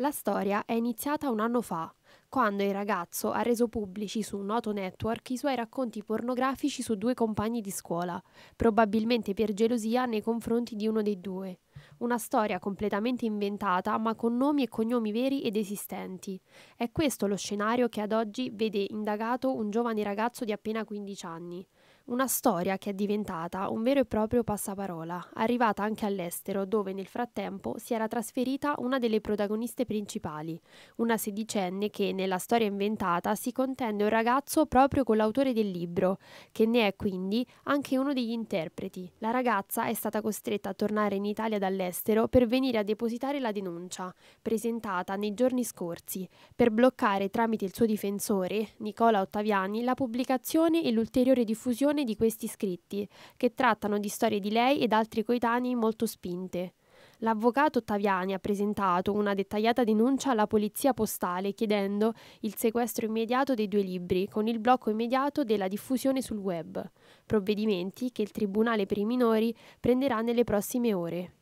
La storia è iniziata un anno fa, quando il ragazzo ha reso pubblici su un noto network i suoi racconti pornografici su due compagni di scuola, probabilmente per gelosia nei confronti di uno dei due. Una storia completamente inventata ma con nomi e cognomi veri ed esistenti. È questo lo scenario che ad oggi vede indagato un giovane ragazzo di appena 15 anni. Una storia che è diventata un vero e proprio passaparola, arrivata anche all'estero, dove nel frattempo si era trasferita una delle protagoniste principali, una sedicenne che nella storia inventata si contende un ragazzo proprio con l'autore del libro, che ne è quindi anche uno degli interpreti. La ragazza è stata costretta a tornare in Italia dall'estero per venire a depositare la denuncia, presentata nei giorni scorsi, per bloccare tramite il suo difensore, Nicola Ottaviani, la pubblicazione e l'ulteriore diffusione riflessione di questi scritti, che trattano di storie di lei ed altri coetanei molto spinte. L'avvocato Taviani ha presentato una dettagliata denuncia alla polizia postale chiedendo il sequestro immediato dei due libri con il blocco immediato della diffusione sul web, provvedimenti che il Tribunale per i minori prenderà nelle prossime ore.